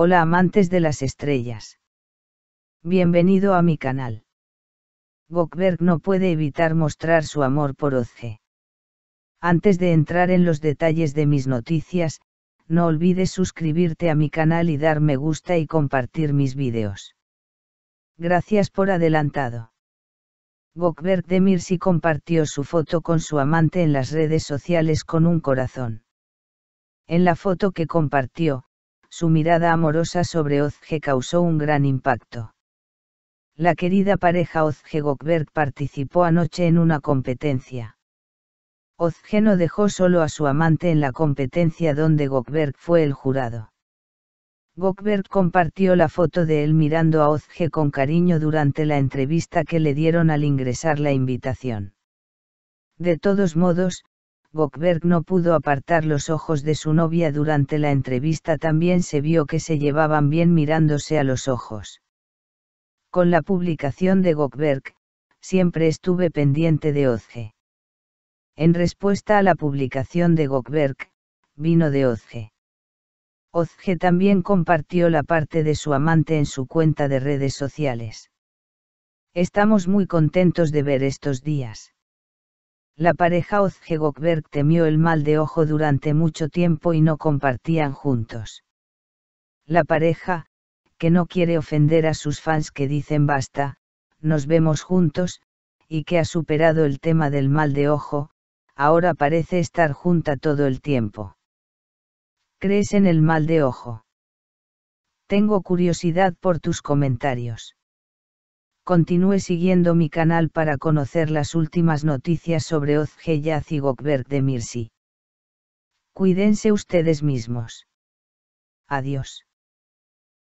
Hola amantes de las estrellas. Bienvenido a mi canal. Gokberg no puede evitar mostrar su amor por Oce. Antes de entrar en los detalles de mis noticias, no olvides suscribirte a mi canal y dar me gusta y compartir mis videos. Gracias por adelantado. de Mirsi compartió su foto con su amante en las redes sociales con un corazón. En la foto que compartió, su mirada amorosa sobre Ozge causó un gran impacto. La querida pareja Ozge Gokberg participó anoche en una competencia. Ozge no dejó solo a su amante en la competencia donde gokberg fue el jurado. Gokberg compartió la foto de él mirando a Ozge con cariño durante la entrevista que le dieron al ingresar la invitación. De todos modos, Gokberg no pudo apartar los ojos de su novia durante la entrevista también se vio que se llevaban bien mirándose a los ojos. Con la publicación de Gokberg, siempre estuve pendiente de Ozge. En respuesta a la publicación de Gokberg, vino de Ozge. Ozge también compartió la parte de su amante en su cuenta de redes sociales. Estamos muy contentos de ver estos días. La pareja Ozge-Gokberg temió el mal de ojo durante mucho tiempo y no compartían juntos. La pareja, que no quiere ofender a sus fans que dicen basta, nos vemos juntos, y que ha superado el tema del mal de ojo, ahora parece estar junta todo el tiempo. ¿Crees en el mal de ojo? Tengo curiosidad por tus comentarios. Continúe siguiendo mi canal para conocer las últimas noticias sobre Ozgeyaz y Gokberg de Mirsi. Cuídense ustedes mismos. Adiós.